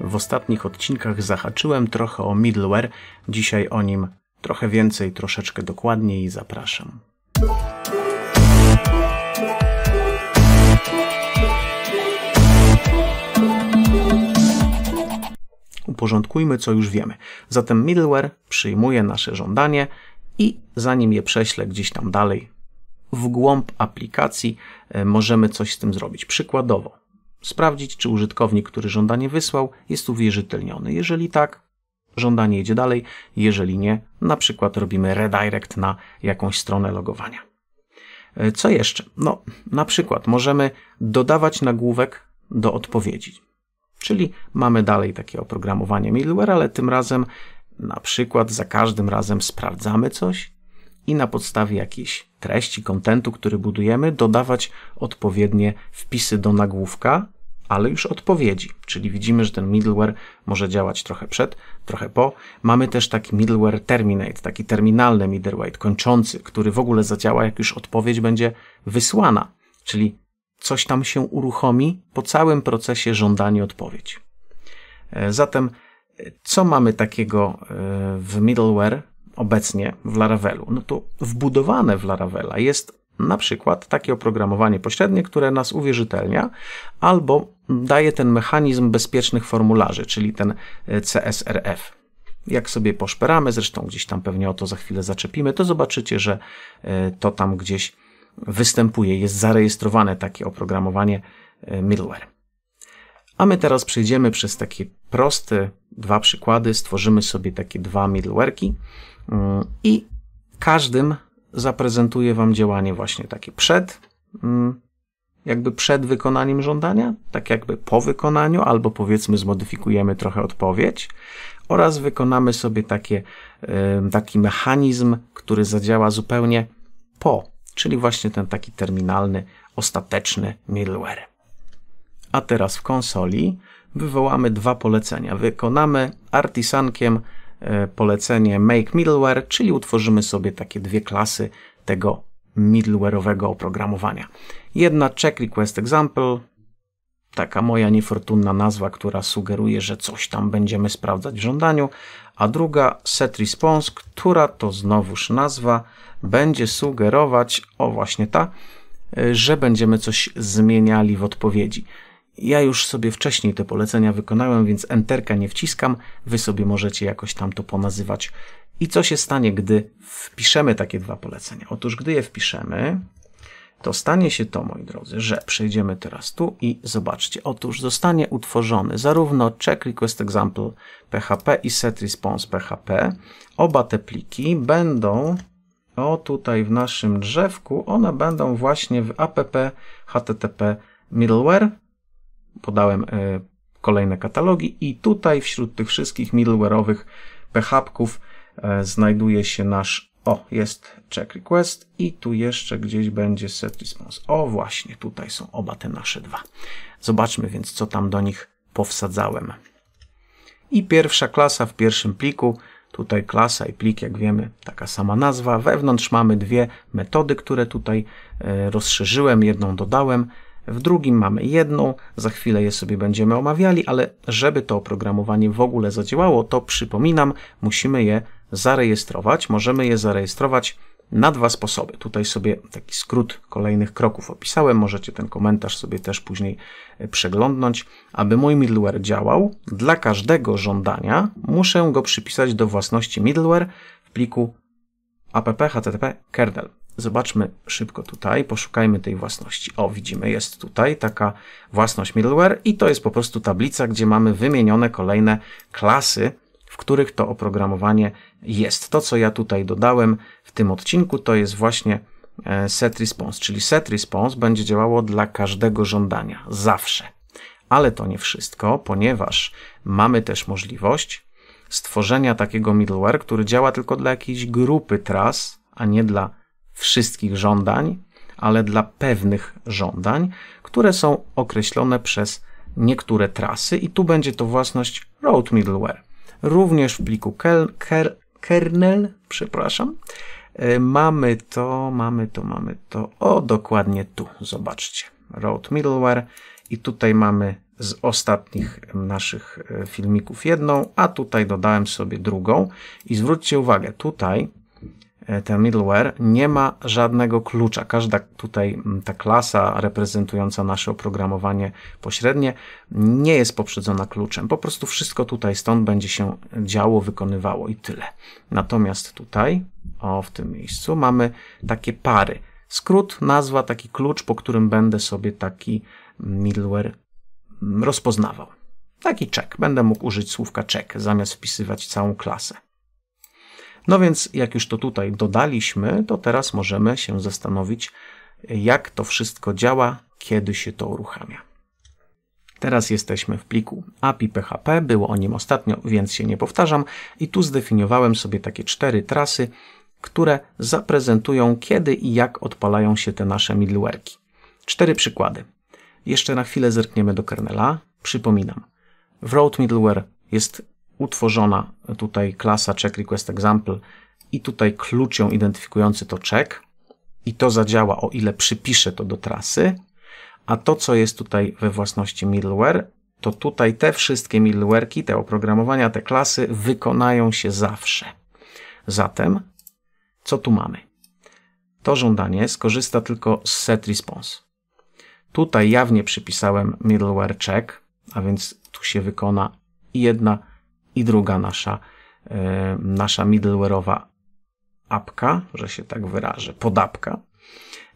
W ostatnich odcinkach zahaczyłem trochę o middleware, dzisiaj o nim trochę więcej, troszeczkę dokładniej zapraszam. Uporządkujmy, co już wiemy. Zatem middleware przyjmuje nasze żądanie i zanim je prześlę gdzieś tam dalej, w głąb aplikacji e, możemy coś z tym zrobić. Przykładowo, Sprawdzić, czy użytkownik, który żądanie wysłał, jest uwierzytelniony. Jeżeli tak, żądanie idzie dalej. Jeżeli nie, na przykład robimy redirect na jakąś stronę logowania. E, co jeszcze? No, na przykład możemy dodawać nagłówek do odpowiedzi. Czyli mamy dalej takie oprogramowanie middleware, ale tym razem na przykład za każdym razem sprawdzamy coś i na podstawie jakiejś treści, kontentu, który budujemy, dodawać odpowiednie wpisy do nagłówka, ale już odpowiedzi. Czyli widzimy, że ten middleware może działać trochę przed, trochę po. Mamy też taki middleware terminate, taki terminalny middleware, kończący, który w ogóle zadziała, jak już odpowiedź będzie wysłana. Czyli coś tam się uruchomi po całym procesie żądania odpowiedzi. E, zatem, e, co mamy takiego e, w middleware, obecnie w Laravelu, no to wbudowane w Laravela jest na przykład takie oprogramowanie pośrednie, które nas uwierzytelnia albo daje ten mechanizm bezpiecznych formularzy, czyli ten e, CSRF. Jak sobie poszperamy, zresztą gdzieś tam pewnie o to za chwilę zaczepimy, to zobaczycie, że e, to tam gdzieś występuje, jest zarejestrowane takie oprogramowanie e, middleware. A my teraz przejdziemy przez takie proste dwa przykłady, stworzymy sobie takie dwa middleware'ki mm, i każdym zaprezentuję Wam działanie właśnie takie przed, mm, jakby przed wykonaniem żądania, tak jakby po wykonaniu, albo powiedzmy zmodyfikujemy trochę odpowiedź oraz wykonamy sobie takie, taki mechanizm, który zadziała zupełnie po, czyli właśnie ten taki terminalny, ostateczny middleware. A teraz w konsoli wywołamy dwa polecenia. Wykonamy artisankiem e, polecenie make middleware, czyli utworzymy sobie takie dwie klasy tego middleware'owego oprogramowania. Jedna check request example, taka moja niefortunna nazwa, która sugeruje, że coś tam będziemy sprawdzać w żądaniu, a druga set response, która to znowuż nazwa będzie sugerować, o właśnie ta, e, że będziemy coś zmieniali w odpowiedzi. Ja już sobie wcześniej te polecenia wykonałem, więc enterka nie wciskam. Wy sobie możecie jakoś tam to ponazywać. I co się stanie, gdy wpiszemy takie dwa polecenia? Otóż gdy je wpiszemy, to stanie się to, moi drodzy, że przejdziemy teraz tu i zobaczcie. Otóż zostanie utworzony zarówno check request example PHP i set response PHP. Oba te pliki będą, o tutaj w naszym drzewku, one będą właśnie w app http middleware podałem e, kolejne katalogi i tutaj wśród tych wszystkich middleware'owych phapków e, znajduje się nasz, o jest check request i tu jeszcze gdzieś będzie set response. O właśnie, tutaj są oba te nasze dwa. Zobaczmy więc, co tam do nich powsadzałem. I pierwsza klasa w pierwszym pliku Tutaj klasa i plik, jak wiemy, taka sama nazwa. Wewnątrz mamy dwie metody, które tutaj e, rozszerzyłem, jedną dodałem w drugim mamy jedną, za chwilę je sobie będziemy omawiali, ale żeby to oprogramowanie w ogóle zadziałało, to przypominam, musimy je zarejestrować. Możemy je zarejestrować na dwa sposoby. Tutaj sobie taki skrót kolejnych kroków opisałem. Możecie ten komentarz sobie też później e, przeglądnąć. Aby mój middleware działał, dla każdego żądania muszę go przypisać do własności middleware w pliku app http kernel. Zobaczmy szybko tutaj, poszukajmy tej własności. O, widzimy, jest tutaj taka własność middleware i to jest po prostu tablica, gdzie mamy wymienione kolejne klasy, w których to oprogramowanie jest. To, co ja tutaj dodałem w tym odcinku, to jest właśnie e, set response, czyli set response będzie działało dla każdego żądania, zawsze. Ale to nie wszystko, ponieważ mamy też możliwość stworzenia takiego middleware, który działa tylko dla jakiejś grupy tras, a nie dla wszystkich żądań, ale dla pewnych żądań, które są określone przez niektóre trasy i tu będzie to własność Road Middleware. Również w pliku kel, ker, kernel, przepraszam, e, mamy to, mamy to, mamy to, o dokładnie tu, zobaczcie, Road Middleware i tutaj mamy z ostatnich naszych e, filmików jedną, a tutaj dodałem sobie drugą i zwróćcie uwagę, tutaj E, ten middleware, nie ma żadnego klucza. Każda tutaj ta klasa reprezentująca nasze oprogramowanie pośrednie nie jest poprzedzona kluczem. Po prostu wszystko tutaj stąd będzie się działo, wykonywało i tyle. Natomiast tutaj, o w tym miejscu, mamy takie pary. Skrót, nazwa, taki klucz, po którym będę sobie taki middleware rozpoznawał. Taki check. Będę mógł użyć słówka check zamiast wpisywać całą klasę. No więc jak już to tutaj dodaliśmy, to teraz możemy się zastanowić, jak to wszystko działa, kiedy się to uruchamia. Teraz jesteśmy w pliku API PHP, było o nim ostatnio, więc się nie powtarzam. I tu zdefiniowałem sobie takie cztery trasy, które zaprezentują, kiedy i jak odpalają się te nasze middleware'ki. Cztery przykłady. Jeszcze na chwilę zerkniemy do kernela. Przypominam, w Road Middleware jest utworzona tutaj klasa check request example i tutaj klucz ją identyfikujący to check i to zadziała o ile przypiszę to do trasy, a to co jest tutaj we własności middleware, to tutaj te wszystkie middlewareki, te oprogramowania, te klasy wykonają się zawsze. Zatem co tu mamy? To żądanie skorzysta tylko z set response. Tutaj jawnie przypisałem middleware check, a więc tu się wykona jedna i druga nasza, e, nasza middleware'owa apka, że się tak wyrażę, podapka.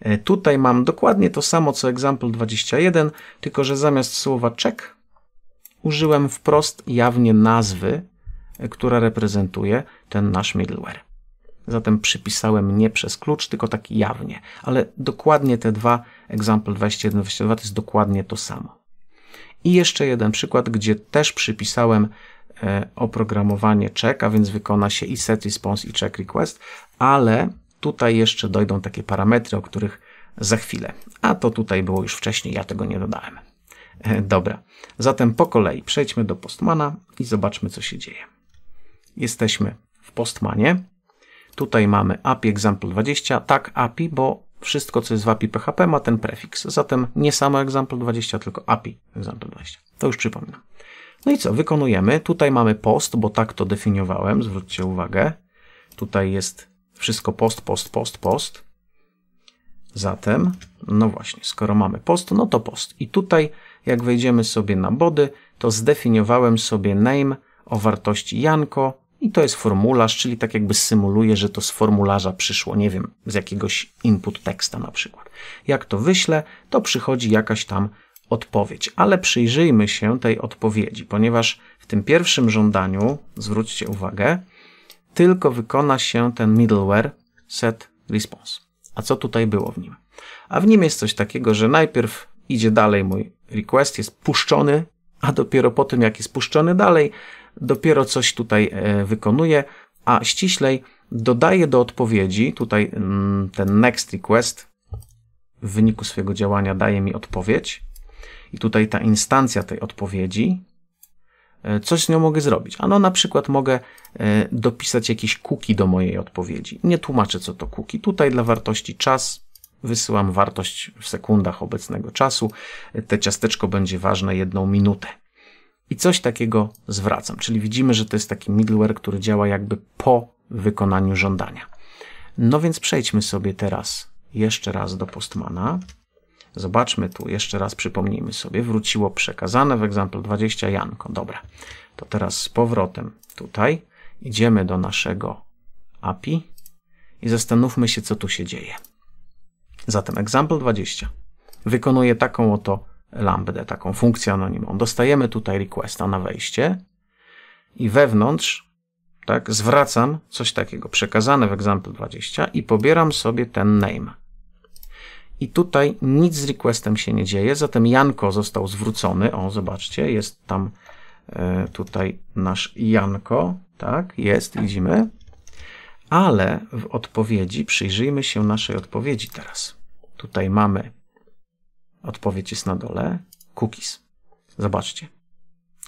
E, tutaj mam dokładnie to samo co example 21, tylko że zamiast słowa check użyłem wprost jawnie nazwy, e, która reprezentuje ten nasz middleware. Zatem przypisałem nie przez klucz, tylko tak jawnie. Ale dokładnie te dwa, example 21-22, to jest dokładnie to samo. I jeszcze jeden przykład, gdzie też przypisałem e, oprogramowanie check, a więc wykona się i set response i check request, ale tutaj jeszcze dojdą takie parametry, o których za chwilę. A to tutaj było już wcześniej, ja tego nie dodałem. E, dobra, zatem po kolei przejdźmy do Postmana i zobaczmy, co się dzieje. Jesteśmy w Postmanie. Tutaj mamy API Example 20. Tak, API, bo wszystko, co jest w API PHP ma ten prefiks. Zatem nie samo example20, tylko API example20. To już przypominam. No i co? Wykonujemy. Tutaj mamy post, bo tak to definiowałem. Zwróćcie uwagę. Tutaj jest wszystko post, post, post, post. Zatem, no właśnie, skoro mamy post, no to post. I tutaj, jak wejdziemy sobie na body, to zdefiniowałem sobie name o wartości Janko, i to jest formularz, czyli tak jakby symuluje, że to z formularza przyszło, nie wiem, z jakiegoś input teksta na przykład. Jak to wyślę, to przychodzi jakaś tam odpowiedź, ale przyjrzyjmy się tej odpowiedzi, ponieważ w tym pierwszym żądaniu, zwróćcie uwagę, tylko wykona się ten middleware set response. A co tutaj było w nim? A w nim jest coś takiego, że najpierw idzie dalej mój request, jest puszczony, a dopiero po tym, jak jest puszczony dalej, dopiero coś tutaj e, wykonuje, a ściślej dodaje do odpowiedzi, tutaj mm, ten next request w wyniku swojego działania daje mi odpowiedź i tutaj ta instancja tej odpowiedzi, e, coś z nią mogę zrobić. Ano na przykład mogę e, dopisać jakieś cookie do mojej odpowiedzi. Nie tłumaczę co to cookie. Tutaj dla wartości czas wysyłam wartość w sekundach obecnego czasu. Te ciasteczko będzie ważne jedną minutę. I coś takiego zwracam, czyli widzimy, że to jest taki middleware, który działa jakby po wykonaniu żądania. No więc przejdźmy sobie teraz jeszcze raz do Postmana. Zobaczmy tu, jeszcze raz przypomnijmy sobie, wróciło przekazane w example 20 Janko. Dobra, to teraz z powrotem tutaj idziemy do naszego API i zastanówmy się, co tu się dzieje. Zatem example 20 wykonuje taką oto lambdę, taką funkcję anonimową. Dostajemy tutaj requesta na wejście i wewnątrz tak, zwracam coś takiego, przekazane w example 20 i pobieram sobie ten name. I tutaj nic z requestem się nie dzieje, zatem Janko został zwrócony. O, zobaczcie, jest tam e, tutaj nasz Janko, tak, jest, widzimy. Ale w odpowiedzi, przyjrzyjmy się naszej odpowiedzi teraz. Tutaj mamy Odpowiedź jest na dole. Cookies. Zobaczcie.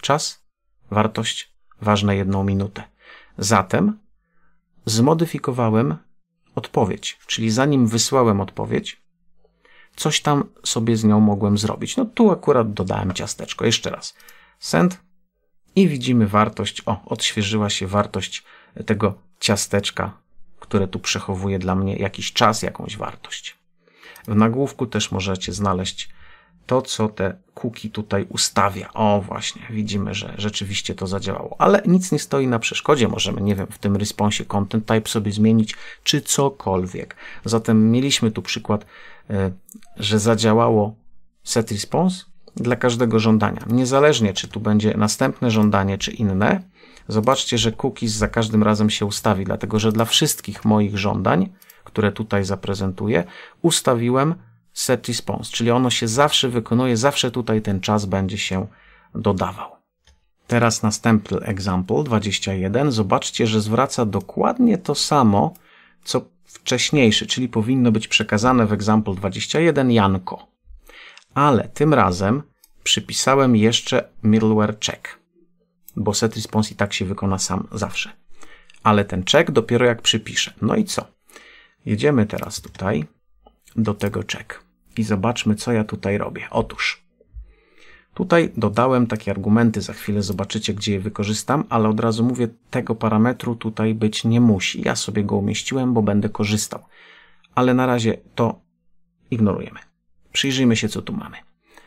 Czas, wartość, ważne jedną minutę. Zatem zmodyfikowałem odpowiedź, czyli zanim wysłałem odpowiedź, coś tam sobie z nią mogłem zrobić. No tu akurat dodałem ciasteczko. Jeszcze raz. Send i widzimy wartość. O, odświeżyła się wartość tego ciasteczka, które tu przechowuje dla mnie jakiś czas, jakąś wartość. W nagłówku też możecie znaleźć to, co te kuki tutaj ustawia. O, właśnie, widzimy, że rzeczywiście to zadziałało, ale nic nie stoi na przeszkodzie. Możemy, nie wiem, w tym responsie content type sobie zmienić, czy cokolwiek. Zatem mieliśmy tu przykład, e, że zadziałało set response dla każdego żądania. Niezależnie, czy tu będzie następne żądanie, czy inne, zobaczcie, że cookies za każdym razem się ustawi, dlatego że dla wszystkich moich żądań które tutaj zaprezentuję, ustawiłem set response, czyli ono się zawsze wykonuje, zawsze tutaj ten czas będzie się dodawał. Teraz następny example 21. Zobaczcie, że zwraca dokładnie to samo, co wcześniejszy, czyli powinno być przekazane w example 21 Janko. Ale tym razem przypisałem jeszcze middleware check, bo set response i tak się wykona sam zawsze. Ale ten check dopiero jak przypiszę. No i co? Jedziemy teraz tutaj do tego check i zobaczmy, co ja tutaj robię. Otóż tutaj dodałem takie argumenty, za chwilę zobaczycie, gdzie je wykorzystam, ale od razu mówię, tego parametru tutaj być nie musi. Ja sobie go umieściłem, bo będę korzystał. Ale na razie to ignorujemy. Przyjrzyjmy się, co tu mamy.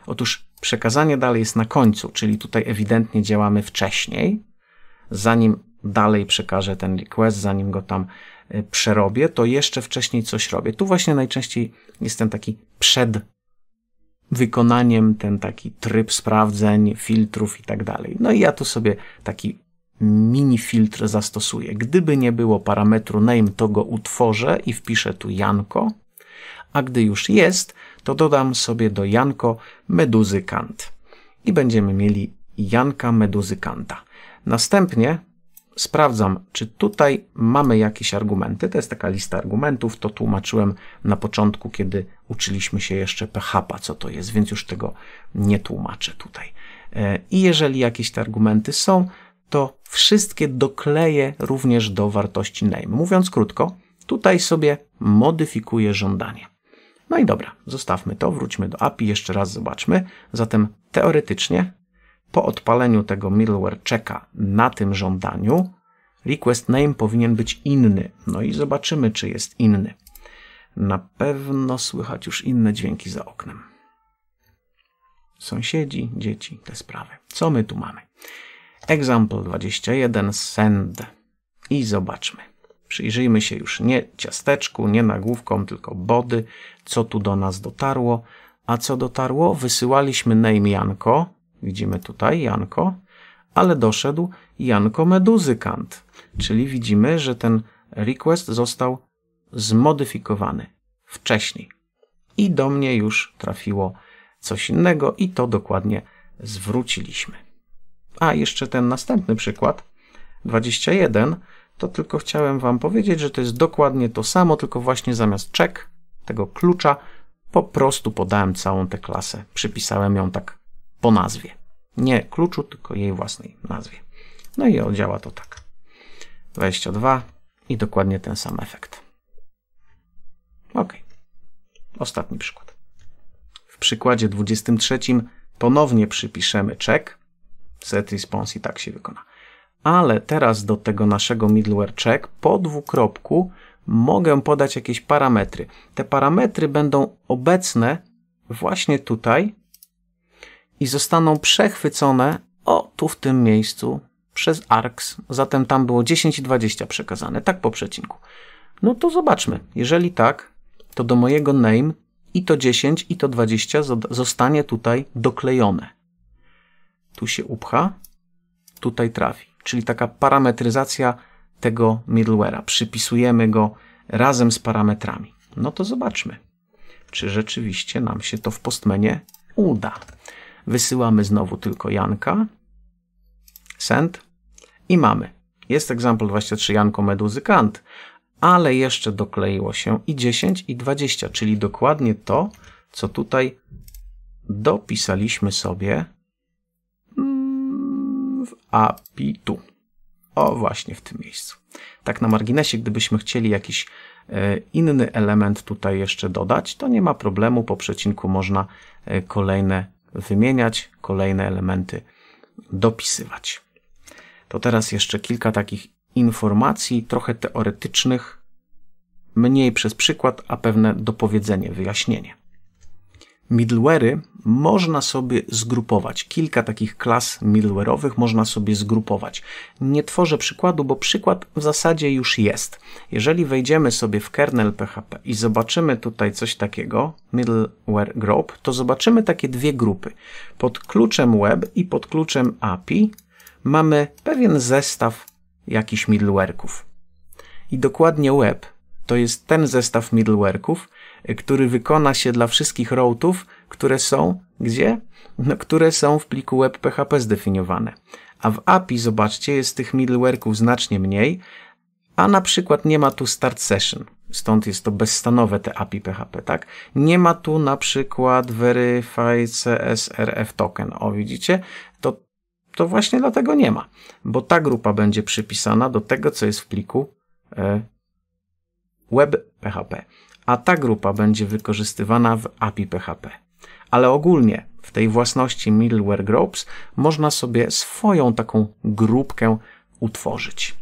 Otóż przekazanie dalej jest na końcu, czyli tutaj ewidentnie działamy wcześniej, zanim dalej przekażę ten request, zanim go tam Y, przerobię, to jeszcze wcześniej coś robię. Tu właśnie najczęściej jestem taki przed wykonaniem, ten taki tryb sprawdzeń, filtrów i tak dalej. No i ja tu sobie taki mini filtr zastosuję. Gdyby nie było parametru name, to go utworzę i wpiszę tu Janko, a gdy już jest, to dodam sobie do Janko meduzykant i będziemy mieli Janka meduzykanta. Następnie sprawdzam, czy tutaj mamy jakieś argumenty. To jest taka lista argumentów. To tłumaczyłem na początku, kiedy uczyliśmy się jeszcze PHP, co to jest, więc już tego nie tłumaczę tutaj. E, I jeżeli jakieś te argumenty są, to wszystkie dokleję również do wartości name. Mówiąc krótko, tutaj sobie modyfikuję żądanie. No i dobra, zostawmy to, wróćmy do API, jeszcze raz zobaczmy. Zatem teoretycznie po odpaleniu tego middleware czeka na tym żądaniu request name powinien być inny. No i zobaczymy, czy jest inny. Na pewno słychać już inne dźwięki za oknem. Sąsiedzi, dzieci, te sprawy. Co my tu mamy? Example 21 send. I zobaczmy. Przyjrzyjmy się już nie ciasteczku, nie nagłówkom, tylko body, co tu do nas dotarło. A co dotarło? Wysyłaliśmy name Janko, Widzimy tutaj Janko, ale doszedł Janko Meduzykant, czyli widzimy, że ten request został zmodyfikowany wcześniej. I do mnie już trafiło coś innego i to dokładnie zwróciliśmy. A jeszcze ten następny przykład, 21, to tylko chciałem Wam powiedzieć, że to jest dokładnie to samo, tylko właśnie zamiast check, tego klucza, po prostu podałem całą tę klasę. Przypisałem ją tak po nazwie. Nie kluczu, tylko jej własnej nazwie. No i działa to tak. 22 i dokładnie ten sam efekt. Ok. Ostatni przykład. W przykładzie 23 ponownie przypiszemy check. Set response i tak się wykona. Ale teraz do tego naszego middleware check po dwukropku mogę podać jakieś parametry. Te parametry będą obecne właśnie tutaj i zostaną przechwycone o tu w tym miejscu przez ARCS. Zatem tam było 10 i 20 przekazane, tak po przecinku. No to zobaczmy. Jeżeli tak, to do mojego name i to 10 i to 20 zostanie tutaj doklejone. Tu się upcha, tutaj trafi. Czyli taka parametryzacja tego middlewarea. Przypisujemy go razem z parametrami. No to zobaczmy, czy rzeczywiście nam się to w postmenie uda. Wysyłamy znowu tylko Janka. Send. I mamy. Jest egzample 23 Janko Meduzy Kant. Ale jeszcze dokleiło się i 10 i 20, czyli dokładnie to, co tutaj dopisaliśmy sobie mm, w API tu. O, właśnie w tym miejscu. Tak na marginesie, gdybyśmy chcieli jakiś e, inny element tutaj jeszcze dodać, to nie ma problemu, po przecinku można e, kolejne wymieniać, kolejne elementy dopisywać. To teraz jeszcze kilka takich informacji, trochę teoretycznych, mniej przez przykład, a pewne dopowiedzenie, wyjaśnienie. Middleware'y można sobie zgrupować. Kilka takich klas middleware'owych można sobie zgrupować. Nie tworzę przykładu, bo przykład w zasadzie już jest. Jeżeli wejdziemy sobie w kernel PHP i zobaczymy tutaj coś takiego, middleware group, to zobaczymy takie dwie grupy. Pod kluczem web i pod kluczem API mamy pewien zestaw jakichś middleware'ków. I dokładnie web to jest ten zestaw middleware'ków, który wykona się dla wszystkich routów, które są gdzie? No, które są w pliku web PHP zdefiniowane. A w API, zobaczcie, jest tych middleware'ków znacznie mniej, a na przykład nie ma tu start session. Stąd jest to bezstanowe te API PHP, tak? Nie ma tu na przykład verify CSRF token. O, widzicie? To, to właśnie dlatego nie ma, bo ta grupa będzie przypisana do tego, co jest w pliku y, web PHP a ta grupa będzie wykorzystywana w API PHP. Ale ogólnie w tej własności middleware groups można sobie swoją taką grupkę utworzyć.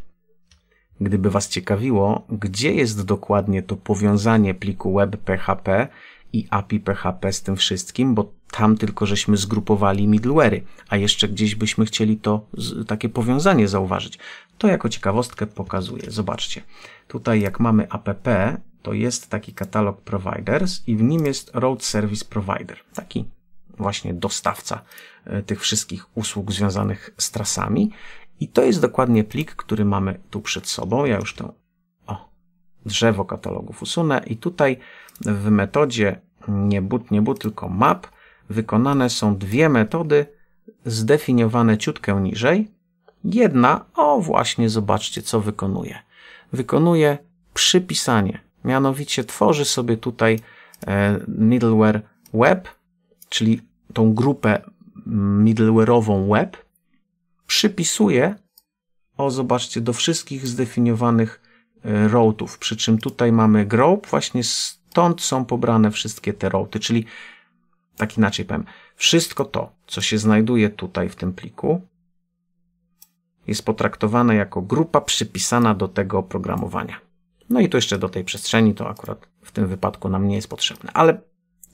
Gdyby Was ciekawiło, gdzie jest dokładnie to powiązanie pliku web PHP i API PHP z tym wszystkim, bo tam tylko żeśmy zgrupowali middlewery, a jeszcze gdzieś byśmy chcieli to takie powiązanie zauważyć. To jako ciekawostkę pokazuję. Zobaczcie. Tutaj jak mamy app to jest taki katalog providers i w nim jest road service provider, taki właśnie dostawca e, tych wszystkich usług związanych z trasami. I to jest dokładnie plik, który mamy tu przed sobą. Ja już to o, drzewo katalogów usunę i tutaj w metodzie nie but, nie but, tylko map wykonane są dwie metody zdefiniowane ciutkę niżej. Jedna, o właśnie zobaczcie co wykonuje. Wykonuje przypisanie Mianowicie tworzy sobie tutaj e, middleware web, czyli tą grupę mm, middleware'ową web, przypisuje, o zobaczcie, do wszystkich zdefiniowanych e, routów, przy czym tutaj mamy group, właśnie stąd są pobrane wszystkie te routy, czyli tak inaczej powiem, wszystko to, co się znajduje tutaj w tym pliku, jest potraktowane jako grupa przypisana do tego oprogramowania. No i to jeszcze do tej przestrzeni, to akurat w tym wypadku nam nie jest potrzebne, ale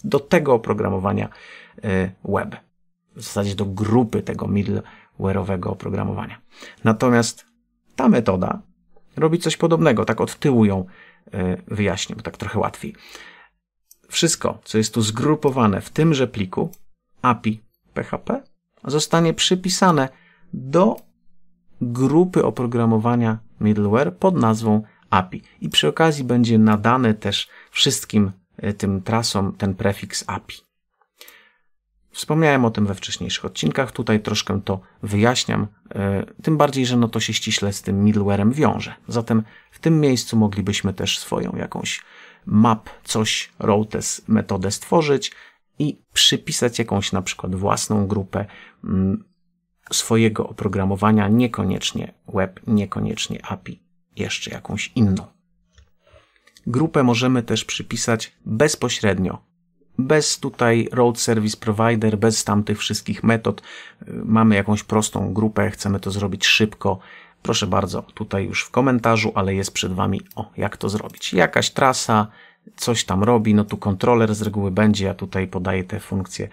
do tego oprogramowania y, web, w zasadzie do grupy tego middleware'owego oprogramowania. Natomiast ta metoda robi coś podobnego, tak od tyłu ją y, wyjaśnię, bo tak trochę łatwiej. Wszystko, co jest tu zgrupowane w tymże pliku API PHP, zostanie przypisane do grupy oprogramowania middleware pod nazwą API. I przy okazji będzie nadane też wszystkim e, tym trasom ten prefiks API. Wspomniałem o tym we wcześniejszych odcinkach, tutaj troszkę to wyjaśniam, e, tym bardziej, że no to się ściśle z tym middlewarem wiąże. Zatem w tym miejscu moglibyśmy też swoją jakąś map, coś, routes metodę stworzyć i przypisać jakąś na przykład własną grupę mm, swojego oprogramowania, niekoniecznie web, niekoniecznie API jeszcze jakąś inną. Grupę możemy też przypisać bezpośrednio. Bez tutaj Road Service Provider, bez tamtych wszystkich metod. Mamy jakąś prostą grupę, chcemy to zrobić szybko. Proszę bardzo, tutaj już w komentarzu, ale jest przed Wami, o, jak to zrobić. Jakaś trasa, coś tam robi, no tu kontroler z reguły będzie, ja tutaj podaję te funkcje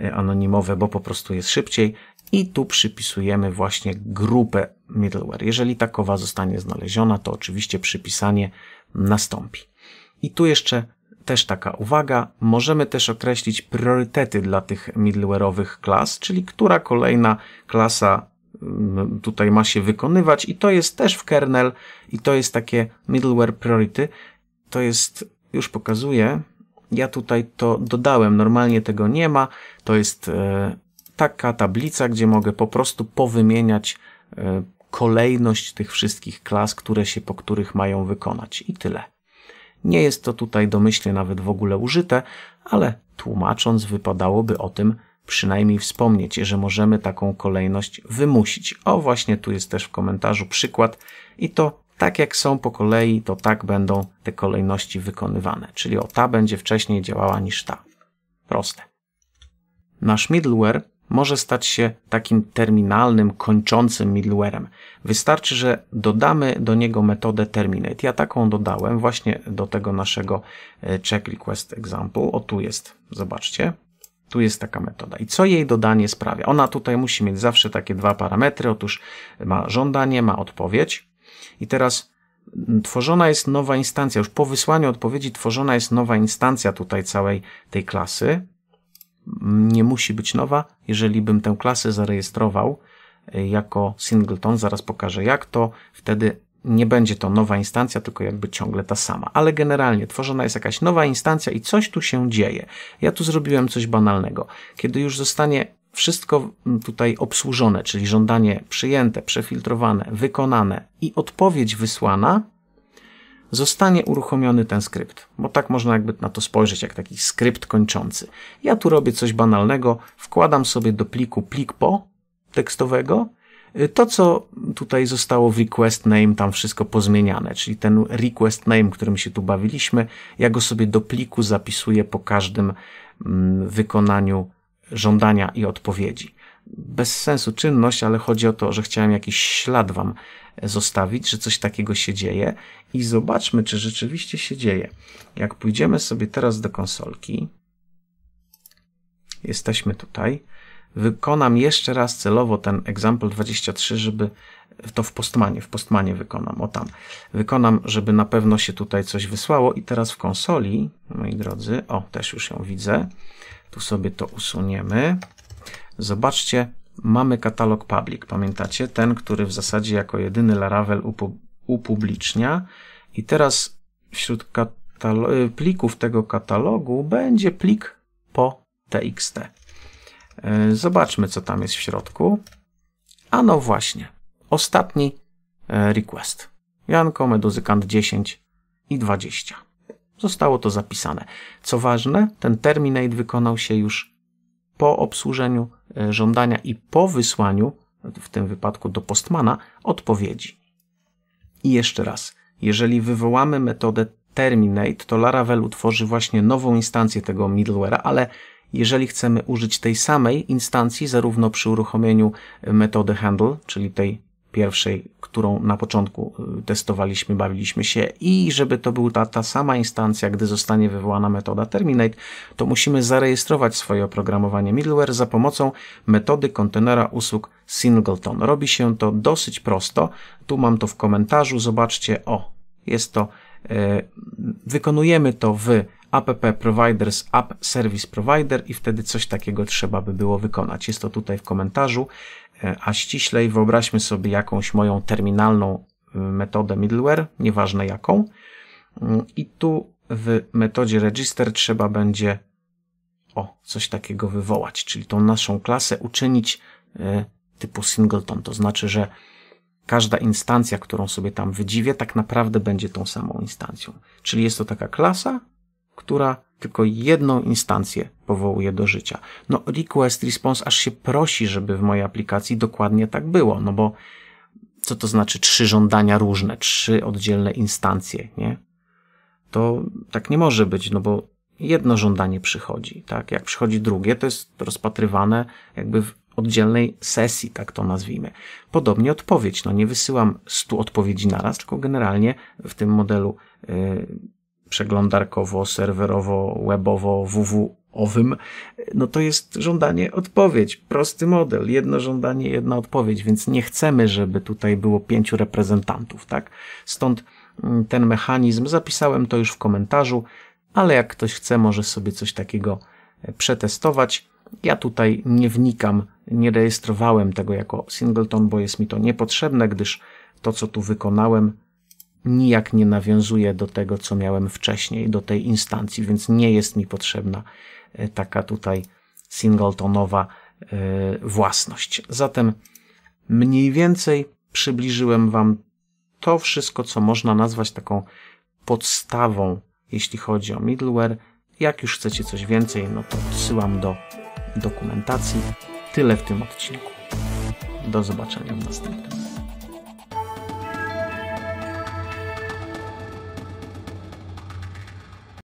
e, anonimowe, bo po prostu jest szybciej i tu przypisujemy właśnie grupę middleware. Jeżeli takowa zostanie znaleziona, to oczywiście przypisanie nastąpi. I tu jeszcze też taka uwaga, możemy też określić priorytety dla tych middleware'owych klas, czyli która kolejna klasa mm, tutaj ma się wykonywać i to jest też w kernel i to jest takie middleware priority. To jest, już pokazuję, ja tutaj to dodałem, normalnie tego nie ma, to jest e, taka tablica, gdzie mogę po prostu powymieniać e, kolejność tych wszystkich klas, które się po których mają wykonać i tyle. Nie jest to tutaj domyślnie nawet w ogóle użyte, ale tłumacząc wypadałoby o tym przynajmniej wspomnieć, że możemy taką kolejność wymusić. O właśnie tu jest też w komentarzu przykład i to tak jak są po kolei, to tak będą te kolejności wykonywane, czyli o ta będzie wcześniej działała niż ta. Proste. Nasz middleware może stać się takim terminalnym, kończącym middlewarem. Wystarczy, że dodamy do niego metodę terminate. Ja taką dodałem właśnie do tego naszego e, check request example. O tu jest, zobaczcie. Tu jest taka metoda. I co jej dodanie sprawia? Ona tutaj musi mieć zawsze takie dwa parametry. Otóż ma żądanie, ma odpowiedź. I teraz tworzona jest nowa instancja. Już po wysłaniu odpowiedzi tworzona jest nowa instancja tutaj całej tej klasy nie musi być nowa. Jeżeli bym tę klasę zarejestrował e, jako singleton, zaraz pokażę jak to, wtedy nie będzie to nowa instancja, tylko jakby ciągle ta sama. Ale generalnie tworzona jest jakaś nowa instancja i coś tu się dzieje. Ja tu zrobiłem coś banalnego. Kiedy już zostanie wszystko mm, tutaj obsłużone, czyli żądanie przyjęte, przefiltrowane, wykonane i odpowiedź wysłana, zostanie uruchomiony ten skrypt, bo tak można jakby na to spojrzeć, jak taki skrypt kończący. Ja tu robię coś banalnego, wkładam sobie do pliku plik po tekstowego, y, to, co tutaj zostało w request name, tam wszystko pozmieniane, czyli ten request name, którym się tu bawiliśmy, ja go sobie do pliku zapisuję po każdym mm, wykonaniu żądania i odpowiedzi bez sensu czynność, ale chodzi o to, że chciałem jakiś ślad wam e, zostawić, że coś takiego się dzieje i zobaczmy, czy rzeczywiście się dzieje. Jak pójdziemy sobie teraz do konsolki, jesteśmy tutaj, wykonam jeszcze raz celowo ten example 23, żeby to w postmanie, w postmanie wykonam, o tam. Wykonam, żeby na pewno się tutaj coś wysłało i teraz w konsoli, moi drodzy, o, też już ją widzę, tu sobie to usuniemy, Zobaczcie, mamy katalog public, pamiętacie? Ten, który w zasadzie jako jedyny Laravel upublicznia. I teraz wśród y, plików tego katalogu będzie plik po txt. Y, zobaczmy, co tam jest w środku. A no właśnie, ostatni y, request. Janko, Meduzykant 10 i 20. Zostało to zapisane. Co ważne, ten terminate wykonał się już po obsłużeniu E, żądania i po wysłaniu, w tym wypadku do postmana, odpowiedzi. I jeszcze raz, jeżeli wywołamy metodę terminate, to Laravel utworzy właśnie nową instancję tego middlewarea, ale jeżeli chcemy użyć tej samej instancji, zarówno przy uruchomieniu metody handle, czyli tej pierwszej, którą na początku y, testowaliśmy, bawiliśmy się i żeby to była ta, ta sama instancja, gdy zostanie wywołana metoda terminate, to musimy zarejestrować swoje oprogramowanie middleware za pomocą metody kontenera usług Singleton. Robi się to dosyć prosto. Tu mam to w komentarzu, zobaczcie, o, jest to, y, wykonujemy to w app providers, app service provider i wtedy coś takiego trzeba by było wykonać. Jest to tutaj w komentarzu, e, a ściślej wyobraźmy sobie jakąś moją terminalną e, metodę middleware, nieważne jaką. Mm, I tu w metodzie register trzeba będzie o coś takiego wywołać, czyli tą naszą klasę uczynić e, typu singleton. To znaczy, że każda instancja, którą sobie tam wydziwię, tak naprawdę będzie tą samą instancją. Czyli jest to taka klasa, która tylko jedną instancję powołuje do życia. No, request response aż się prosi, żeby w mojej aplikacji dokładnie tak było, no bo co to znaczy trzy żądania różne, trzy oddzielne instancje, nie? To tak nie może być, no bo jedno żądanie przychodzi, tak? Jak przychodzi drugie, to jest rozpatrywane jakby w oddzielnej sesji, tak to nazwijmy. Podobnie odpowiedź, no nie wysyłam stu odpowiedzi naraz, tylko generalnie w tym modelu y, przeglądarkowo, serwerowo, webowo, ww-owym, no to jest żądanie odpowiedź, prosty model, jedno żądanie, jedna odpowiedź, więc nie chcemy, żeby tutaj było pięciu reprezentantów, tak? Stąd mm, ten mechanizm, zapisałem to już w komentarzu, ale jak ktoś chce, może sobie coś takiego e, przetestować. Ja tutaj nie wnikam, nie rejestrowałem tego jako singleton, bo jest mi to niepotrzebne, gdyż to, co tu wykonałem, nijak nie nawiązuje do tego, co miałem wcześniej, do tej instancji, więc nie jest mi potrzebna e, taka tutaj singletonowa e, własność. Zatem mniej więcej przybliżyłem Wam to wszystko, co można nazwać taką podstawą, jeśli chodzi o middleware. Jak już chcecie coś więcej, no to odsyłam do dokumentacji. Tyle w tym odcinku. Do zobaczenia w następnym.